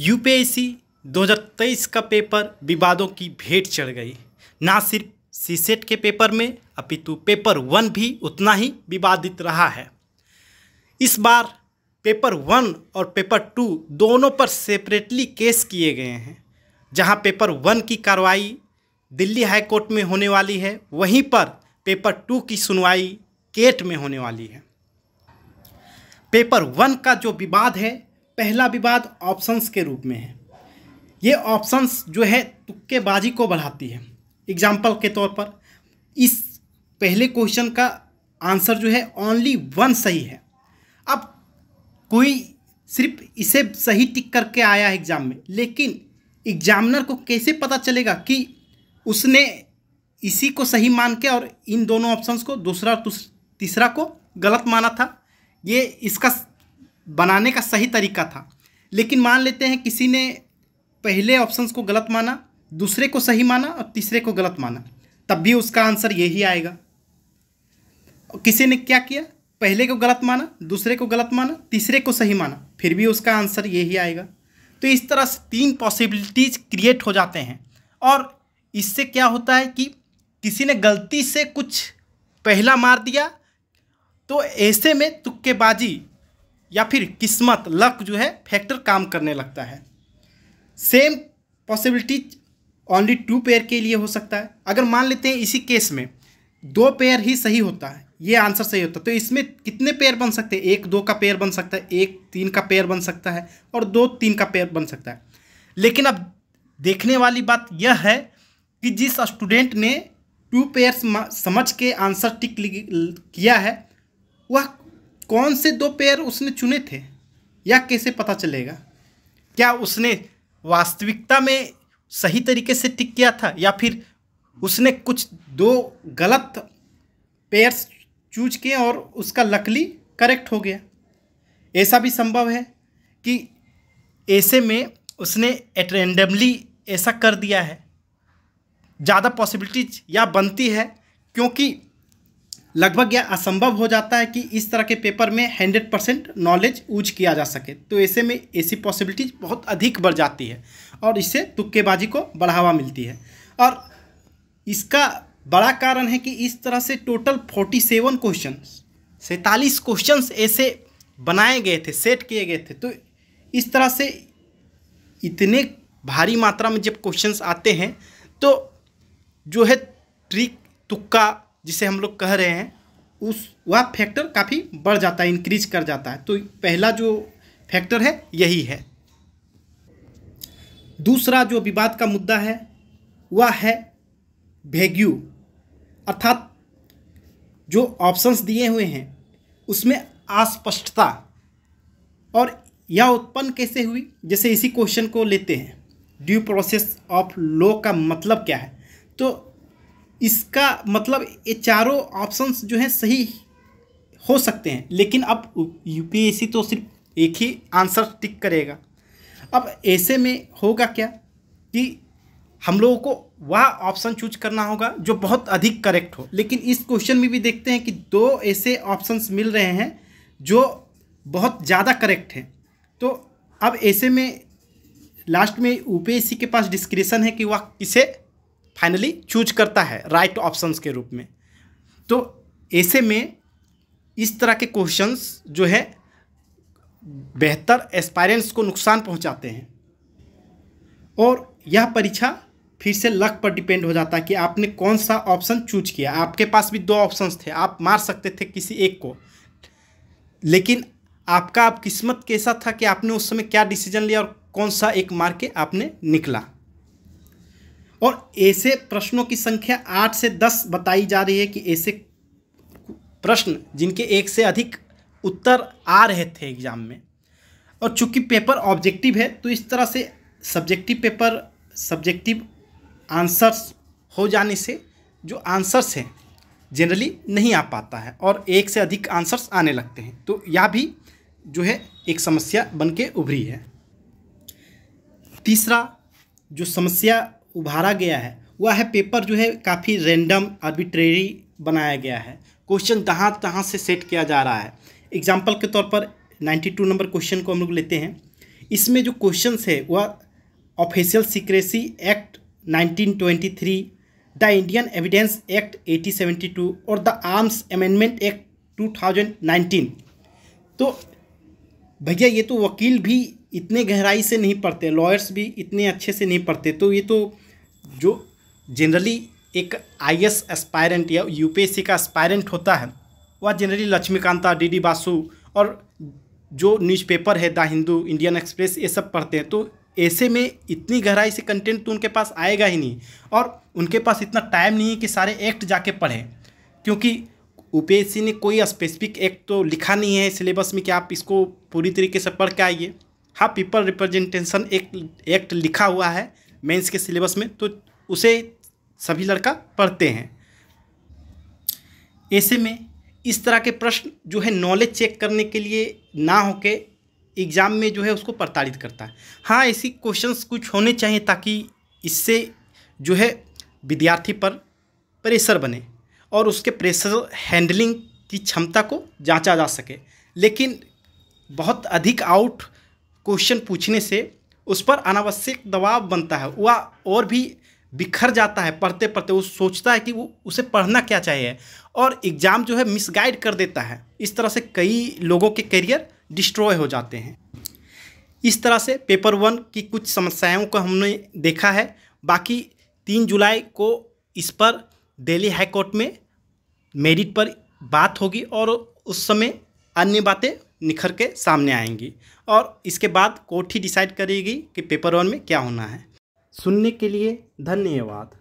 UPSC 2023 का paper विवादों की भेंट चढ़ गई ना सिर्फ सीसेट के पेपर में अपितु पेपर वन भी उतना ही विवादित रहा है इस बार पेपर वन और पेपर टू दोनों पर सेपरेटली केस किए गए हैं जहां पेपर वन की कार्रवाई दिल्ली हाईकोर्ट में होने वाली है वहीं पर पेपर टू की सुनवाई केट में होने वाली है पेपर वन का जो विवाद है पहला विवाद ऑप्शंस के रूप में है ये ऑप्शंस जो है तुक्केबाजी को बढ़ाती है एग्जाम्पल के तौर पर इस पहले क्वेश्चन का आंसर जो है ओनली वन सही है अब कोई सिर्फ इसे सही टिक करके आया है एग्ज़ाम में लेकिन एग्जामिनर को कैसे पता चलेगा कि उसने इसी को सही मान के और इन दोनों ऑप्शंस को दूसरा और तीसरा को गलत माना था ये इसका बनाने का सही तरीका था लेकिन मान लेते हैं किसी ने पहले ऑप्शंस को गलत माना दूसरे को सही माना और तीसरे को गलत माना तब भी उसका आंसर यही आएगा किसी ने क्या किया पहले को गलत माना दूसरे को गलत माना तीसरे को सही माना फिर भी उसका आंसर यही आएगा तो इस तरह से तीन पॉसिबिलिटीज़ क्रिएट हो जाते हैं और इससे क्या होता है कि किसी ने गलती से कुछ पहला मार दिया तो ऐसे में तुक्केबाजी या फिर किस्मत लक जो है फैक्टर काम करने लगता है same possibility only two pair के लिए हो सकता है अगर मान लेते हैं इसी केस में दो पेयर ही सही होता है ये आंसर सही होता है तो इसमें कितने पेयर बन सकते हैं एक दो का पेयर बन सकता है एक तीन का पेयर बन सकता है और दो तीन का पेयर बन सकता है लेकिन अब देखने वाली बात यह है कि जिस स्टूडेंट ने टू पेयर समझ के आंसर टिक किया है वह कौन से दो पेयर उसने चुने थे या कैसे पता चलेगा क्या उसने वास्तविकता में सही तरीके से टिक किया था या फिर उसने कुछ दो गलत पेयर्स चूज किए और उसका लकली करेक्ट हो गया ऐसा भी संभव है कि ऐसे में उसने एट रेंडमली ऐसा कर दिया है ज़्यादा पॉसिबिलिटीज या बनती है क्योंकि लगभग यह असंभव हो जाता है कि इस तरह के पेपर में हंड्रेड परसेंट नॉलेज यूज किया जा सके तो ऐसे में ऐसी पॉसिबिलिटीज बहुत अधिक बढ़ जाती है और इससे तुक्केबाजी को बढ़ावा मिलती है और इसका बड़ा कारण है कि इस तरह से टोटल फोर्टी सेवन क्वेश्चन सैंतालीस क्वेश्चन ऐसे बनाए गए थे सेट किए गए थे तो इस तरह से इतने भारी मात्रा में जब क्वेश्चन आते हैं तो जो है ट्रिक तुक्का जिसे हम लोग कह रहे हैं उस वह फैक्टर काफ़ी बढ़ जाता है इंक्रीज कर जाता है तो पहला जो फैक्टर है यही है दूसरा जो विवाद का मुद्दा है वह है भेग्यू अर्थात जो ऑप्शंस दिए हुए हैं उसमें अस्पष्टता और यह उत्पन्न कैसे हुई जैसे इसी क्वेश्चन को लेते हैं ड्यू प्रोसेस ऑफ लॉ का मतलब क्या है तो इसका मतलब ये चारों ऑप्शंस जो हैं सही हो सकते हैं लेकिन अब यूपीएससी तो सिर्फ एक ही आंसर टिक करेगा अब ऐसे में होगा क्या कि हम लोगों को वह ऑप्शन चूज करना होगा जो बहुत अधिक करेक्ट हो लेकिन इस क्वेश्चन में भी देखते हैं कि दो ऐसे ऑप्शंस मिल रहे हैं जो बहुत ज़्यादा करेक्ट हैं तो अब ऐसे में लास्ट में यू के पास डिस्क्रिप्शन है कि वह किसे फाइनली चूज करता है राइट right ऑप्शंस के रूप में तो ऐसे में इस तरह के क्वेश्चंस जो है बेहतर एस्पायरेंट्स को नुकसान पहुंचाते हैं और यह परीक्षा फिर से लक पर डिपेंड हो जाता है कि आपने कौन सा ऑप्शन चूज किया आपके पास भी दो ऑप्शंस थे आप मार सकते थे किसी एक को लेकिन आपका आप किस्मत कैसा था कि आपने उस समय क्या डिसीजन लिया और कौन सा एक मार के आपने निकला और ऐसे प्रश्नों की संख्या आठ से दस बताई जा रही है कि ऐसे प्रश्न जिनके एक से अधिक उत्तर आ रहे थे एग्ज़ाम में और चूंकि पेपर ऑब्जेक्टिव है तो इस तरह से सब्जेक्टिव पेपर सब्जेक्टिव आंसर्स हो जाने से जो आंसर्स हैं जनरली नहीं आ पाता है और एक से अधिक आंसर्स आने लगते हैं तो यह भी जो है एक समस्या बन के उभरी है तीसरा जो समस्या उभारा गया है वह है पेपर जो है काफ़ी रेंडम आर्बिट्रेरी बनाया गया है क्वेश्चन जहाँ तहाँ से सेट किया जा रहा है एग्जाम्पल के तौर पर 92 नंबर क्वेश्चन को हम लोग लेते हैं इसमें जो क्वेश्चन है वह official secrecy act 1923 the Indian evidence act 1872 और द आर्म्स अमेंडमेंट एक्ट 2019 तो भैया ये तो वकील भी इतने गहराई से नहीं पढ़ते लॉयर्स भी इतने अच्छे से नहीं पढ़ते तो ये तो जो जनरली एक आई एस एस्पायरेंट या यू का एस्पायरेंट होता है वह generally Laxmikanth D D Basu और जो न्यूज़पेपर है द हिंदू इंडियन एक्सप्रेस ये सब पढ़ते हैं तो ऐसे में इतनी गहराई से कंटेंट तो उनके पास आएगा ही नहीं और उनके पास इतना टाइम नहीं है कि सारे एक्ट जाके पढ़ें क्योंकि सी ने कोई स्पेसिफिक एक्ट तो लिखा नहीं है सिलेबस में कि आप इसको पूरी तरीके से पढ़ के आइए हाँ पीपल रिप्रेजेंटेशन एक्ट एक्ट लिखा हुआ है मेंस के सिलेबस में तो उसे सभी लड़का पढ़ते हैं ऐसे में इस तरह के प्रश्न जो है नॉलेज चेक करने के लिए ना होके एग्ज़ाम में जो है उसको प्रताड़ित करता है हाँ ऐसी क्वेश्चंस कुछ होने चाहिए ताकि इससे जो है विद्यार्थी पर प्रेशर बने और उसके प्रेशर हैंडलिंग की क्षमता को जांचा जा सके लेकिन बहुत अधिक आउट क्वेश्चन पूछने से उस पर अनावश्यक दबाव बनता है वह और भी बिखर जाता है पढ़ते पढ़ते वो सोचता है कि वो उसे पढ़ना क्या चाहिए और एग्ज़ाम जो है मिसगाइड कर देता है इस तरह से कई लोगों के करियर डिस्ट्रॉय हो जाते हैं इस तरह से पेपर वन की कुछ समस्याओं को हमने देखा है बाकी तीन जुलाई को इस पर दिल्ली हाईकोर्ट में मेरिट पर बात होगी और उस समय अन्य बातें निखर के सामने आएंगी और इसके बाद कोर्ट ही डिसाइड करेगी कि पेपर वन में क्या होना है सुनने के लिए धन्यवाद